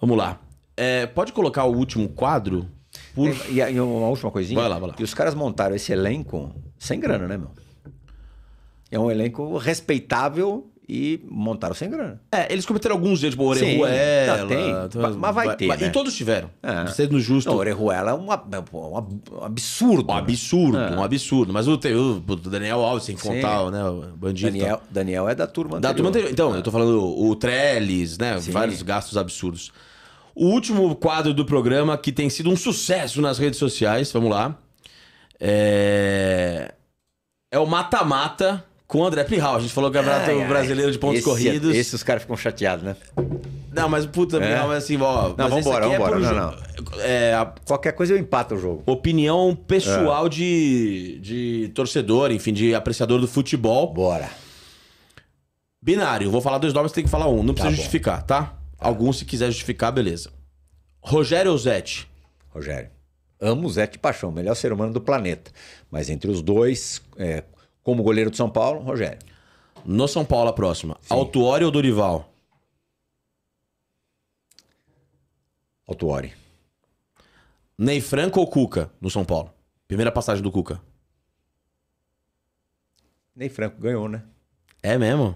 Vamos lá. É, pode colocar o último quadro? Por... E, e, uma última coisinha. Vai lá, vai lá. Que os caras montaram esse elenco sem grana, né, meu? É um elenco respeitável e montaram sem grana. É, eles cometeram alguns erros, tipo, Orejuela... Sim, tem, mas vai, vai ter, vai, né? E todos tiveram, é. sendo justo. Não, Orejuela é um, um absurdo. Um né? absurdo, é. um absurdo. Mas o, o Daniel Alves, sem frontal, contar, né, o bandido... Daniel, Daniel é da turma anterior. Da turma anterior. Então, é. eu tô falando o Trellis, né, Sim. vários gastos absurdos. O último quadro do programa que tem sido um sucesso nas redes sociais, vamos lá. É, é o mata-mata com o André Pirral. A gente falou que é o brasileiro de pontos esse, é- corridos. Esses caras ficam chateados, né? Não, mas puta, é. Pirral, mas assim, ó. Não, vambora, é vambora. É não, não. É, a... Qualquer coisa eu empato o jogo. Opinião pessoal é. de, de torcedor, enfim, de apreciador do futebol. Bora. Binário, vou falar dois nomes, tem que falar um. Não tá precisa tá justificar, tá? É. Alguns, se quiser justificar, beleza. Rogério ou Zete? Rogério. Amo o Zete Paixão, melhor ser humano do planeta. Mas entre os dois, é, como goleiro do São Paulo, Rogério. No São Paulo, a próxima. Sim. Altuori ou Dorival? Altuori. Ney Franco ou Cuca no São Paulo? Primeira passagem do Cuca. Ney Franco ganhou, né? É mesmo?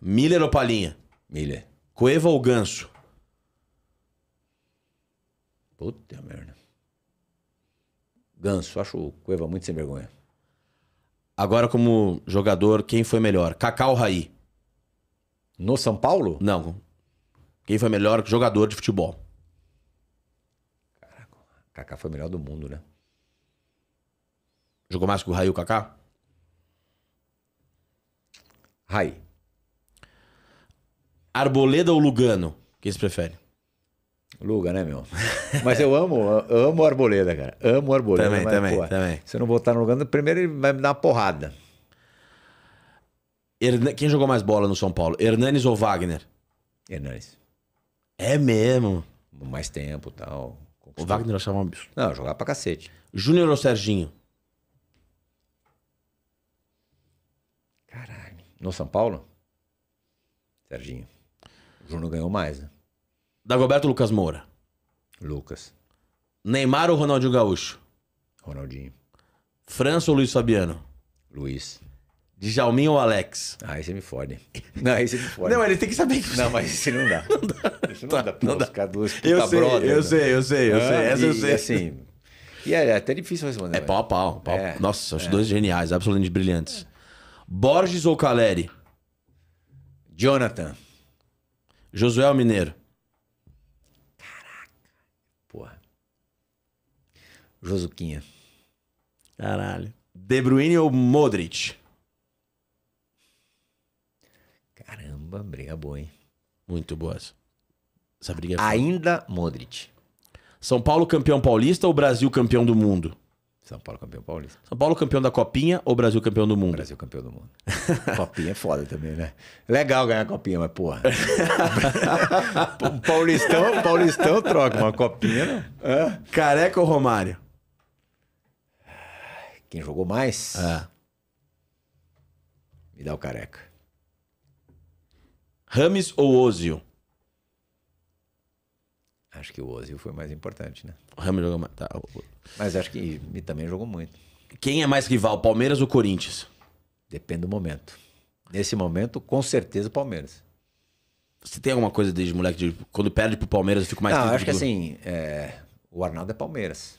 Miller ou Palinha? Miller. Coeva ou Ganso? Puta merda. Ganso, acho o Cueva muito sem vergonha. Agora, como jogador, quem foi melhor? Cacau Raí. No São Paulo? Não. Quem foi melhor jogador de futebol? Caraca, Kaká foi o melhor do mundo, né? Jogou mais que o Raí o Kaká? Raí. Arboleda ou Lugano? O que prefere? Luga, né, meu? Mas eu amo, amo Arboleda, cara. Amo Arboleda. Também, mas, também, também. Se eu não botar no Lugano, primeiro ele vai me dar uma porrada. Hern... Quem jogou mais bola no São Paulo? Hernanes ou Wagner? Hernanes. É mesmo. Mais tempo e tal. O Wagner achava um bicho. Não, jogava pra cacete. Júnior ou Serginho? Caralho. No São Paulo? Serginho. Júnior ganhou mais, né? Dagoberto Lucas Moura. Lucas. Neymar ou Ronaldinho Gaúcho? Ronaldinho. França ou Luiz Fabiano? Luiz. Djalmin ou Alex? Aí ah, esse me fode. Não, aí você me fode. Não, ele tem que saber que. Não, mas isso não dá. não dá. Isso não tá, dá pra não dá. ficar duas eu sei, brother. Eu né? sei, eu sei, eu ah, sei. Essa e, eu sei. E assim. E é, é até difícil responder. É mas... Né? pau a pau. pau é, Nossa, os é. dois geniais, absolutamente brilhantes. Borges ou Caleri? Jonathan. Josué é Mineiro. Caraca. Porra. Josuquinha. Caralho. De Bruyne ou Modric? Caramba, briga boa, hein? Muito boa essa. essa briga é Ainda Modric. São Paulo campeão paulista ou Brasil campeão do mundo? São Paulo campeão paulista. São Paulo campeão da Copinha ou Brasil campeão do mundo? Brasil campeão do mundo. Copinha é foda também, né? Legal ganhar a Copinha, mas porra. paulistão, Paulistão troca uma Copinha. Não? É. Careca ou Romário? Quem jogou mais? É. Me dá o careca. Rames ou Ozio? Acho que o Ozil foi mais importante, né? O Ramos jogou mais. Tá. Mas acho que e também jogou muito. Quem é mais rival, Palmeiras ou Corinthians? Depende do momento. Nesse momento, com certeza, o Palmeiras. Você tem alguma coisa desde moleque de, quando perde pro Palmeiras, eu fico mais Não, acho que assim, é, o Arnaldo é Palmeiras.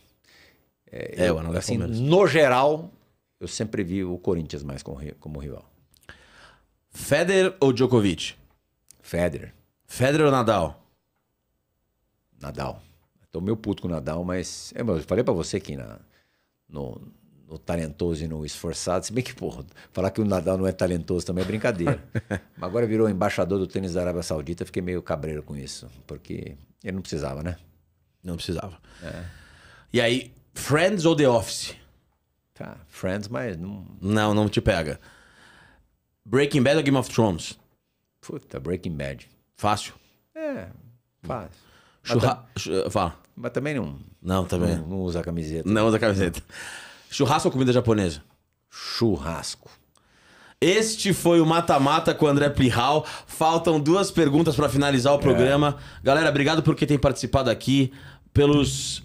É, é eu, o Arnaldo é assim, é Palmeiras. No geral, eu sempre vi o Corinthians mais como, como rival. Federer ou Djokovic? Federer. Federer ou Nadal? Nadal. Tô meio puto com o Nadal, mas. É, eu falei para você que na, no, no talentoso e no esforçado, se bem que, porra, falar que o Nadal não é talentoso também é brincadeira. Mas agora virou embaixador do tênis da Arábia Saudita, fiquei meio cabreiro com isso, porque ele não precisava, né? Não precisava. É. E aí, Friends ou The Office? Tá, Friends, mas não. Não, não te pega. Breaking Bad ou Game of Thrones? Puta, Breaking Bad. Fácil? É, fácil. Churra... Mas, eh, Fala. Mas também não. Não, também. Não, não usa camiseta. Não usa camiseta. Churrasco ou comida japonesa? Churrasco. Este foi o Mata-Mata com o André Plihal. Faltam duas perguntas para finalizar o é. programa. É. Galera, obrigado por quem tem participado aqui. Pelos.